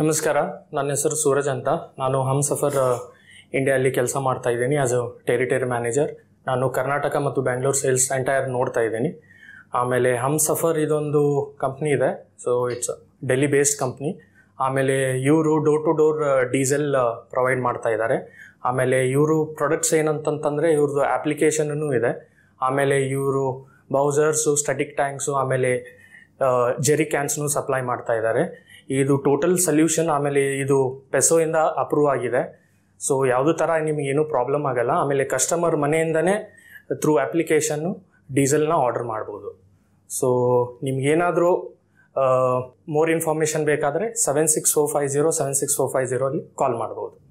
ನಮಸ್ಕಾರ ನನ್ನ ಹೆಸರು ಸೂರಜ್ ಅಂತ ನಾನು ಹಮ್ ಸಫರ್ ಇಂಡಿಯಲ್ಲಿ ಕೆಲಸ ಮಾಡ್ತಾ ಇದ್ದೀನಿ ಆಸ್ ಅ ಟೆರಿಟರಿ ಮ್ಯಾನೇಜರ್ ನಾನು ಕರ್ನಾಟಕ ಮತ್ತು ಬ್ಯಾಂಗ್ಳೂರ್ ಸೇಲ್ಸ್ ಎಂಟೈರ್ ನೋಡ್ತಾ ಇದ್ದೀನಿ ಆಮೇಲೆ ಹಮ್ ಸಫರ್ ಇದೊಂದು ಕಂಪ್ನಿ ಇದೆ so it's Delhi based company ಆಮೇಲೆ ಇವರು door to door diesel provide ಮಾಡ್ತಾ ಇದ್ದಾರೆ ಆಮೇಲೆ ಇವರು ಪ್ರಾಡಕ್ಟ್ಸ್ ಏನಂತಂತಂದರೆ ಇವ್ರದ್ದು ಆ್ಯಪ್ಲಿಕೇಶನೂ ಇದೆ ಆಮೇಲೆ ಇವರು ಬೌಸರ್ಸು ಸ್ಟಟಿಕ್ ಟ್ಯಾಂಕ್ಸು ಆಮೇಲೆ ಜೆರಿ ಕ್ಯಾನ್ಸ್ನು ಸಪ್ಲೈ ಮಾಡ್ತಾ ಇದ್ದಾರೆ ಇದು ಟೋಟಲ್ ಸೊಲ್ಯೂಷನ್ ಆಮೇಲೆ ಇದು ಪೆಸೋಯಿಂದ ಅಪ್ರೂವ್ ಆಗಿದೆ ಸೊ ಯಾವುದೇ ಥರ ನಿಮಗೆ ಪ್ರಾಬ್ಲಮ್ ಆಗಲ್ಲ ಆಮೇಲೆ ಕಸ್ಟಮರ್ ಮನೆಯಿಂದನೇ ಥ್ರೂ ಅಪ್ಲಿಕೇಶನ್ನು ಡೀಸೆಲ್ನ ಆರ್ಡರ್ ಮಾಡ್ಬೋದು ಸೊ ನಿಮ್ಗೇನಾದರೂ ಮೋರ್ ಇನ್ಫಾರ್ಮೇಷನ್ ಬೇಕಾದರೆ seven six four five zero seven six four five zero ಅಲ್ಲಿ ಕಾಲ್ ಮಾಡ್ಬೋದು